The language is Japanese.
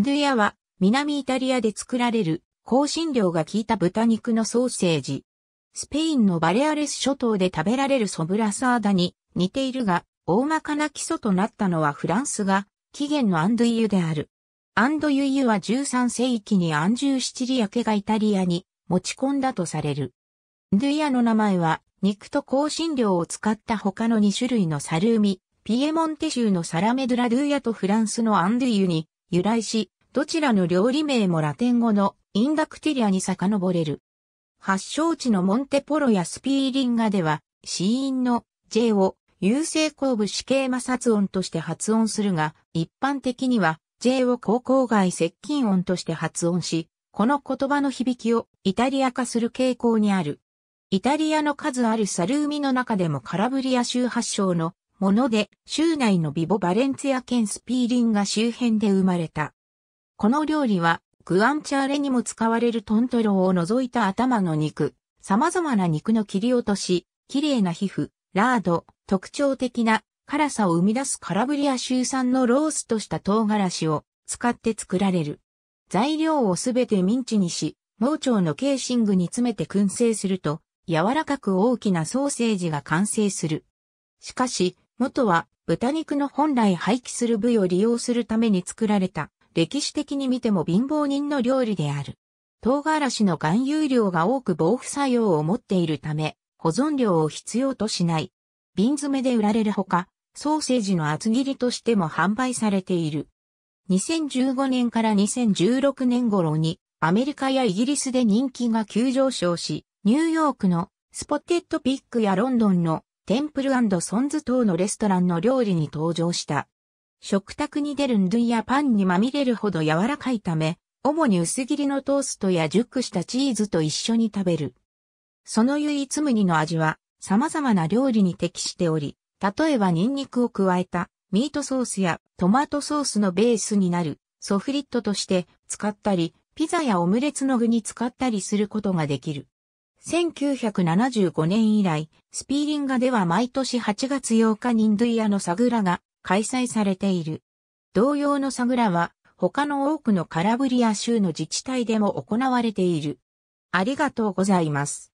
ンドゥヤは南イタリアで作られる香辛料が効いた豚肉のソーセージ。スペインのバレアレス諸島で食べられるソブラサーダに似ているが、大まかな基礎となったのはフランスが起源のアンドゥイユである。アンドゥイユは13世紀にアンジューシチリア家がイタリアに持ち込んだとされる。ンドゥイヤの名前は肉と香辛料を使った他の2種類のサルーミ、ピエモンテ州のサラメドラドゥヤとフランスのアンドゥイユに由来し、どちらの料理名もラテン語のインダクティリアに遡れる。発祥地のモンテポロやスピーリンガでは、死因の J を有性後部死刑摩擦音として発音するが、一般的には J を高校外接近音として発音し、この言葉の響きをイタリア化する傾向にある。イタリアの数あるサルーミの中でもカラブリア州発祥のもので、州内のビボ・バレンツィア県スピーリンが周辺で生まれた。この料理は、グアンチャーレにも使われるトントロを除いた頭の肉、様々な肉の切り落とし、綺麗な皮膚、ラード、特徴的な辛さを生み出すカラブリア州産のロースとした唐辛子を使って作られる。材料をすべてミンチにし、盲腸のケーシングに詰めて燻製すると、柔らかく大きなソーセージが完成する。しかし、元は豚肉の本来廃棄する部位を利用するために作られた歴史的に見ても貧乏人の料理である。唐辛子の含有量が多く防腐作用を持っているため、保存量を必要としない。瓶詰めで売られるほか、ソーセージの厚切りとしても販売されている。2015年から2016年頃にアメリカやイギリスで人気が急上昇し、ニューヨークのスポテッドピックやロンドンのテンプルソンズ等のレストランの料理に登場した。食卓に出るんどんやパンにまみれるほど柔らかいため、主に薄切りのトーストや熟したチーズと一緒に食べる。その唯一無二の味は様々な料理に適しており、例えばニンニクを加えたミートソースやトマトソースのベースになるソフリットとして使ったり、ピザやオムレツの具に使ったりすることができる。1975年以来、スピーリンガでは毎年8月8日にインドイアのサグラが開催されている。同様のサグラは他の多くのカラブリア州の自治体でも行われている。ありがとうございます。